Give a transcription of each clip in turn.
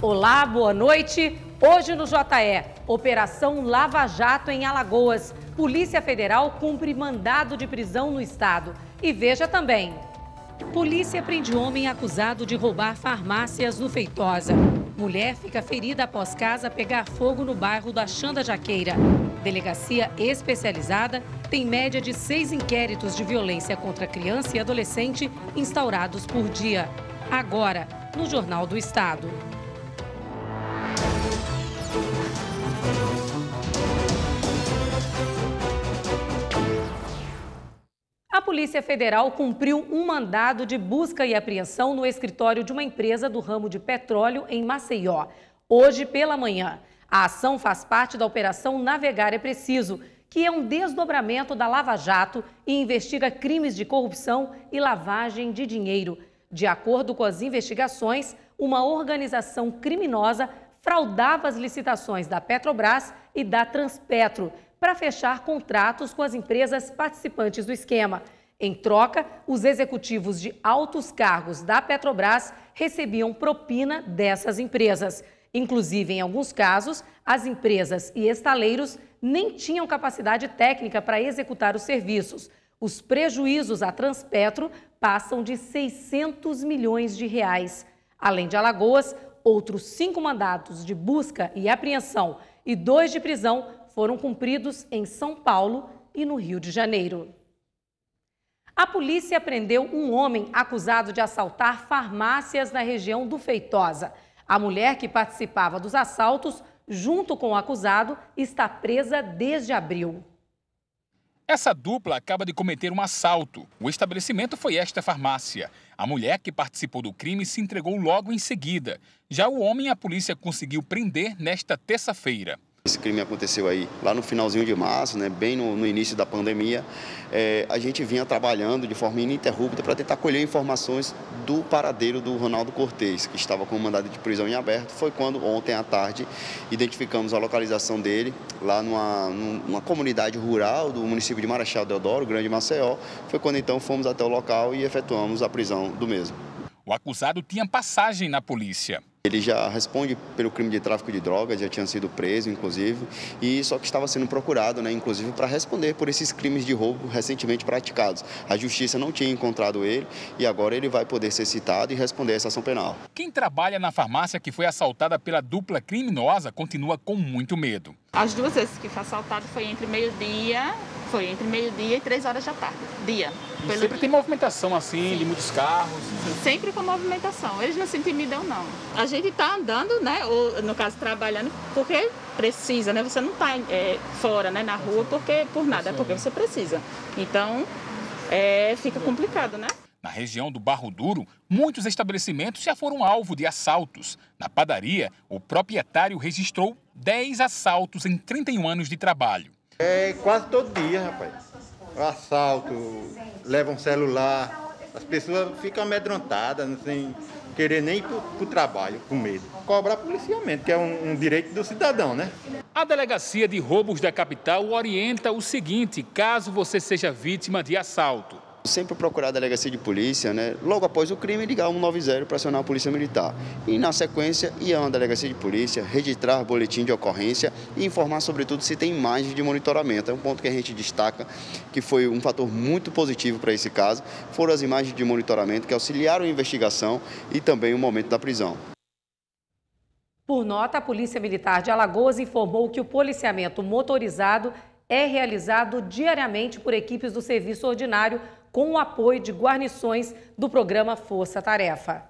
Olá, boa noite. Hoje no JE, Operação Lava Jato em Alagoas. Polícia Federal cumpre mandado de prisão no estado. E veja também. Polícia prende homem acusado de roubar farmácias no Feitosa. Mulher fica ferida após casa pegar fogo no bairro da Xanda Jaqueira. Delegacia especializada tem média de seis inquéritos de violência contra criança e adolescente instaurados por dia. Agora, no Jornal do Estado. Polícia Federal cumpriu um mandado de busca e apreensão no escritório de uma empresa do ramo de petróleo em Maceió, hoje pela manhã. A ação faz parte da Operação Navegar é Preciso, que é um desdobramento da Lava Jato e investiga crimes de corrupção e lavagem de dinheiro. De acordo com as investigações, uma organização criminosa fraudava as licitações da Petrobras e da Transpetro para fechar contratos com as empresas participantes do esquema. Em troca, os executivos de altos cargos da Petrobras recebiam propina dessas empresas. Inclusive, em alguns casos, as empresas e estaleiros nem tinham capacidade técnica para executar os serviços. Os prejuízos à Transpetro passam de 600 milhões de reais. Além de Alagoas, outros cinco mandatos de busca e apreensão e dois de prisão foram cumpridos em São Paulo e no Rio de Janeiro. A polícia prendeu um homem acusado de assaltar farmácias na região do Feitosa. A mulher que participava dos assaltos, junto com o acusado, está presa desde abril. Essa dupla acaba de cometer um assalto. O estabelecimento foi esta farmácia. A mulher que participou do crime se entregou logo em seguida. Já o homem a polícia conseguiu prender nesta terça-feira. Esse crime aconteceu aí lá no finalzinho de março, né, bem no, no início da pandemia. É, a gente vinha trabalhando de forma ininterrupta para tentar colher informações do paradeiro do Ronaldo Cortez, que estava com o mandado de prisão em aberto. Foi quando, ontem à tarde, identificamos a localização dele lá numa, numa comunidade rural do município de Marechal Deodoro, Grande Maceió. Foi quando então fomos até o local e efetuamos a prisão do mesmo. O acusado tinha passagem na polícia. Ele já responde pelo crime de tráfico de drogas, já tinha sido preso, inclusive, e só que estava sendo procurado, né, inclusive, para responder por esses crimes de roubo recentemente praticados. A justiça não tinha encontrado ele e agora ele vai poder ser citado e responder essa ação penal. Quem trabalha na farmácia que foi assaltada pela dupla criminosa continua com muito medo. As duas vezes que foi assaltado foi entre meio-dia, foi entre meio-dia e três horas da tarde, dia. sempre dia. tem movimentação assim, Sim. de muitos carros. Sempre com movimentação. Eles não se intimidam, não. A gente está andando, né? Ou, no caso, trabalhando, porque precisa, né? Você não está é, fora, né? Na rua, porque por nada, é porque você precisa. Então, é, fica complicado, né? Na região do Barro Duro, muitos estabelecimentos já foram alvo de assaltos. Na padaria, o proprietário registrou 10 assaltos em 31 anos de trabalho. É quase todo dia, rapaz. assalto, levam um celular, as pessoas ficam amedrontadas, sem querer nem ir para o trabalho, com medo. Cobrar policiamento, que é um, um direito do cidadão, né? A Delegacia de Roubos da Capital orienta o seguinte, caso você seja vítima de assalto. Sempre procurar a delegacia de polícia, né? logo após o crime, ligar 190 para acionar a polícia militar. E, na sequência, ir a uma delegacia de polícia, registrar boletim de ocorrência e informar, sobretudo, se tem imagens de monitoramento. É um ponto que a gente destaca que foi um fator muito positivo para esse caso. Foram as imagens de monitoramento que auxiliaram a investigação e também o momento da prisão. Por nota, a Polícia Militar de Alagoas informou que o policiamento motorizado é realizado diariamente por equipes do serviço ordinário com o apoio de guarnições do programa Força Tarefa.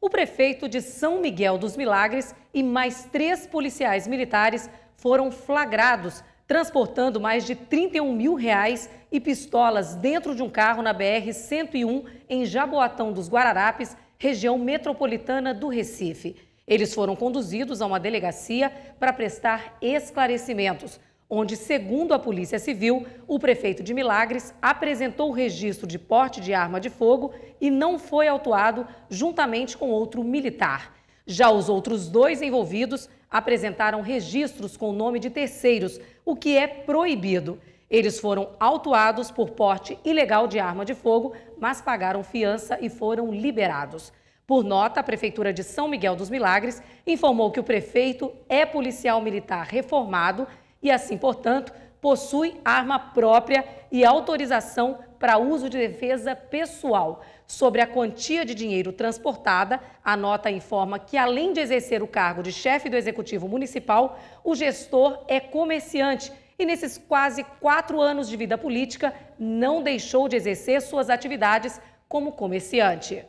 O prefeito de São Miguel dos Milagres e mais três policiais militares foram flagrados transportando mais de 31 mil reais e pistolas dentro de um carro na BR-101 em Jaboatão dos Guararapes, região metropolitana do Recife. Eles foram conduzidos a uma delegacia para prestar esclarecimentos onde, segundo a Polícia Civil, o prefeito de Milagres apresentou o registro de porte de arma de fogo e não foi autuado juntamente com outro militar. Já os outros dois envolvidos apresentaram registros com o nome de terceiros, o que é proibido. Eles foram autuados por porte ilegal de arma de fogo, mas pagaram fiança e foram liberados. Por nota, a Prefeitura de São Miguel dos Milagres informou que o prefeito é policial militar reformado e, assim, portanto, possui arma própria e autorização para uso de defesa pessoal. Sobre a quantia de dinheiro transportada, a nota informa que, além de exercer o cargo de chefe do Executivo Municipal, o gestor é comerciante e, nesses quase quatro anos de vida política, não deixou de exercer suas atividades como comerciante.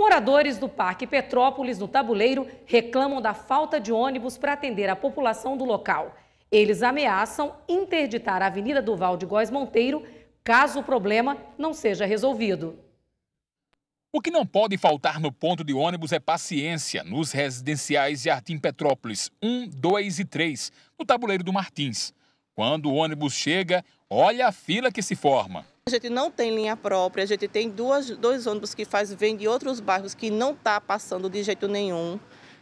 Moradores do Parque Petrópolis, no Tabuleiro, reclamam da falta de ônibus para atender a população do local. Eles ameaçam interditar a Avenida do Val de Góes Monteiro caso o problema não seja resolvido. O que não pode faltar no ponto de ônibus é paciência nos residenciais Jardim Petrópolis 1, 2 e 3, no Tabuleiro do Martins. Quando o ônibus chega, olha a fila que se forma. A gente não tem linha própria, a gente tem duas, dois ônibus que faz, vem de outros bairros que não está passando de jeito nenhum.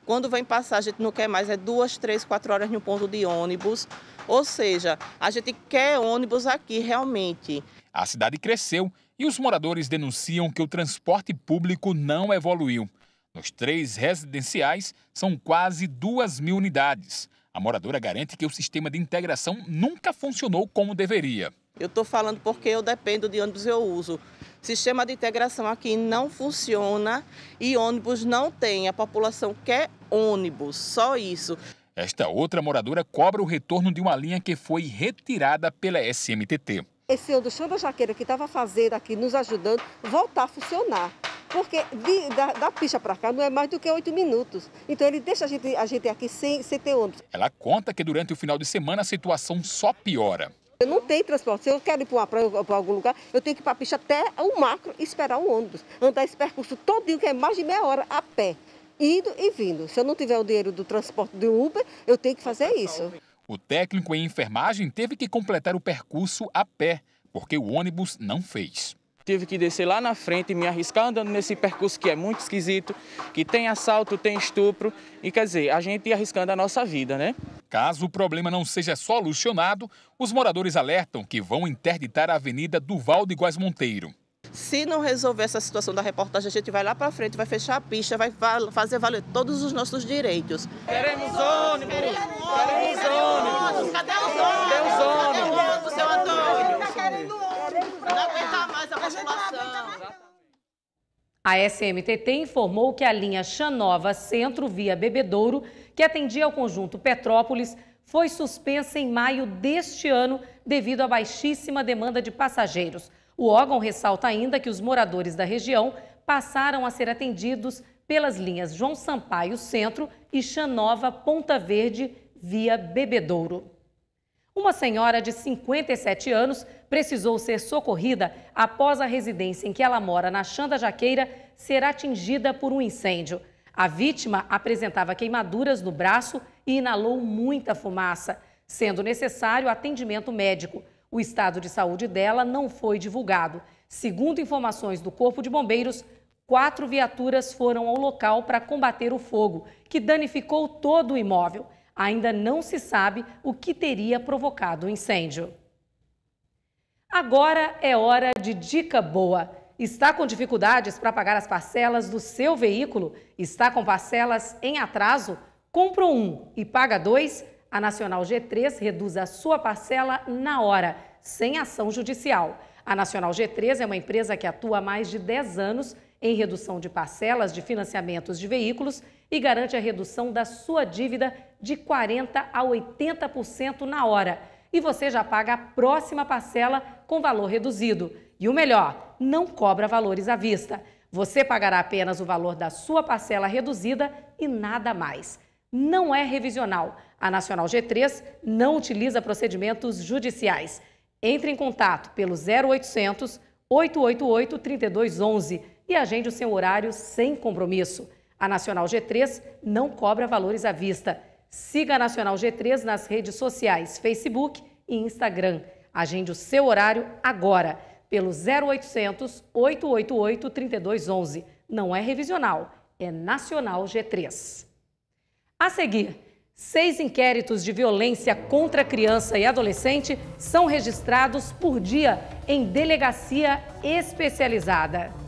Quando vem passar, a gente não quer mais, é duas, três, quatro horas no ponto de ônibus. Ou seja, a gente quer ônibus aqui realmente. A cidade cresceu e os moradores denunciam que o transporte público não evoluiu. Nos três residenciais, são quase duas mil unidades. A moradora garante que o sistema de integração nunca funcionou como deveria. Eu estou falando porque eu dependo de ônibus eu uso. Sistema de integração aqui não funciona e ônibus não tem. A população quer ônibus, só isso. Esta outra moradora cobra o retorno de uma linha que foi retirada pela SMTT. Esse ônibus é chama Jaqueira que estava fazendo aqui, nos ajudando, voltar a funcionar porque de, da, da pista para cá não é mais do que oito minutos. Então ele deixa a gente, a gente aqui sem, sem ter ônibus. Ela conta que durante o final de semana a situação só piora. Eu não tenho transporte. Se eu quero ir para uma praia para algum lugar, eu tenho que ir para a pista até o macro e esperar o ônibus. Andar esse percurso todinho, que é mais de meia hora a pé, indo e vindo. Se eu não tiver o dinheiro do transporte do Uber, eu tenho que fazer isso. O técnico em enfermagem teve que completar o percurso a pé, porque o ônibus não fez tive que descer lá na frente e me arriscar andando nesse percurso que é muito esquisito, que tem assalto, tem estupro, e quer dizer, a gente arriscando a nossa vida, né? Caso o problema não seja solucionado, os moradores alertam que vão interditar a Avenida Duval de Góes Monteiro. Se não resolver essa situação da reportagem, a gente vai lá para frente, vai fechar a pista, vai fazer valer todos os nossos direitos. Queremos ônibus! Queremos ônibus! Queremos ônibus. Cadê os ônibus? Cadê os ônibus? Cadê os ônibus, seu Antônio? Tá querendo ônibus! Não aguenta mais né? a população. A SMTT informou que a linha Xanova Centro via Bebedouro que atendia ao conjunto Petrópolis, foi suspensa em maio deste ano devido à baixíssima demanda de passageiros. O órgão ressalta ainda que os moradores da região passaram a ser atendidos pelas linhas João Sampaio Centro e Xanova Ponta Verde via Bebedouro. Uma senhora de 57 anos precisou ser socorrida após a residência em que ela mora, na Xanda Jaqueira, ser atingida por um incêndio. A vítima apresentava queimaduras no braço e inalou muita fumaça, sendo necessário atendimento médico. O estado de saúde dela não foi divulgado. Segundo informações do Corpo de Bombeiros, quatro viaturas foram ao local para combater o fogo, que danificou todo o imóvel. Ainda não se sabe o que teria provocado o incêndio. Agora é hora de dica boa. Está com dificuldades para pagar as parcelas do seu veículo? Está com parcelas em atraso? Compra um e paga dois? A Nacional G3 reduz a sua parcela na hora, sem ação judicial. A Nacional G3 é uma empresa que atua há mais de 10 anos em redução de parcelas de financiamentos de veículos e garante a redução da sua dívida de 40% a 80% na hora. E você já paga a próxima parcela com valor reduzido. E o melhor, não cobra valores à vista. Você pagará apenas o valor da sua parcela reduzida e nada mais. Não é revisional. A Nacional G3 não utiliza procedimentos judiciais. Entre em contato pelo 0800 888 3211 e agende o seu horário sem compromisso. A Nacional G3 não cobra valores à vista. Siga a Nacional G3 nas redes sociais, Facebook e Instagram. Agende o seu horário agora pelo 0800 888 3211. Não é revisional, é nacional G3. A seguir, seis inquéritos de violência contra criança e adolescente são registrados por dia em delegacia especializada.